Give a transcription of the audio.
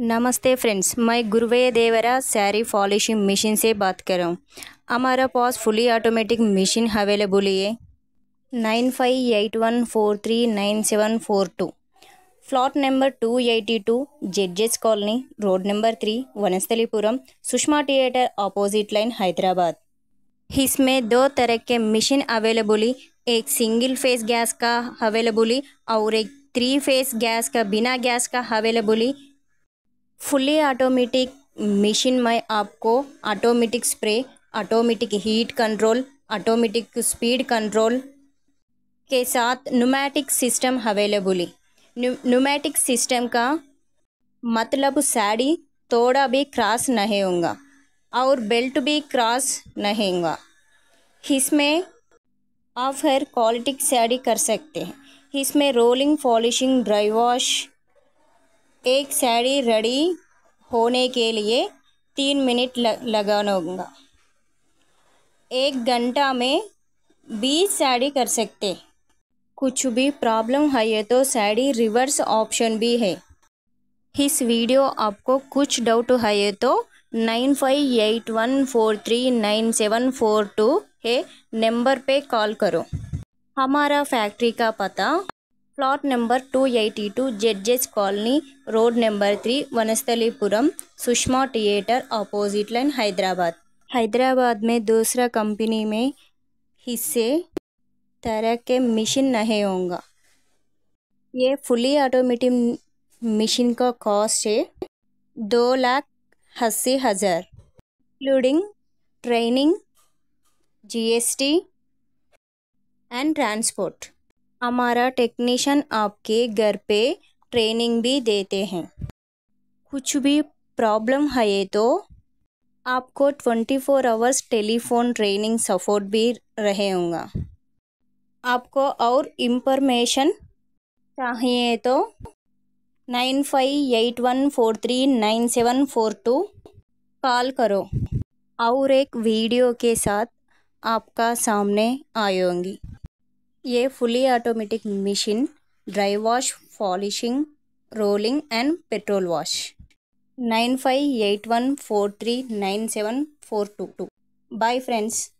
नमस्ते फ्रेंड्स मैं गुरुवे देवरा सारी पॉलिशिंग मशीन से बात कर रहा हूँ हमारा पास फुली ऑटोमेटिक मशीन अवेलेबल है nine five eight one four three nine seven four two plot number two eighty two judges colony road number three Vanasthalipuram Sushma theatre opposite line Hyderabad इसमें दो तरह के मशीन अवेलेबल एक सिंगल फेस गैस का available और एक three phase gas का बिना गैस का अवेलेबल फुली ऑटोमेटिक मशीन में आपको automatic spray automatic heat control automatic speed control के साथ pneumatic system available pneumatic system का मतलब साड़ी थोड़ा भी क्रॉस नहीं होगा और बेल्ट भी क्रॉस नहीं होगा इसमें आप हर क्वालिटी साड़ी कर सकते हैं इसमें रोलिंग पॉलिशिंग ड्राई वॉश एक साड़ी रेडी होने के लिए तीन मिनट लगाना एक घंटा में बीस साड़ी कर सकते कुछ भी प्रॉब्लम है तो साड़ी रिवर्स ऑप्शन भी है इस वीडियो आपको कुछ डाउट है तो nine five eight one four three nine seven four two है नंबर पे कॉल करो हमारा फैक्ट्री का पता plot number two eighty two judges colony road number three Vanasthalipuram Sushma theatre opposite line Hyderabad Hyderabad में दूसरा कंपनी में हिस्से तरह के मशीन नहीं होंगे ये फुली ऑटोमेटिक मशीन का कॉस्ट है दो लाख अस्सी हज़ार including training GST and transport हमारा टेक्नीशन आपके घर पे ट्रेनिंग भी देते हैं कुछ भी प्रॉब्लम है तो आपको twenty four hours telephone training support भी रहे होंगे आपको और इम्फॉर्मेशन चाहिए तो nine five eight one four three nine seven four two call करो और एक वीडियो के साथ आपका सामने आएंगी ये fully automatic machine dry wash polishing rolling and petrol wash nine five eight one four three nine seven four two to bye friends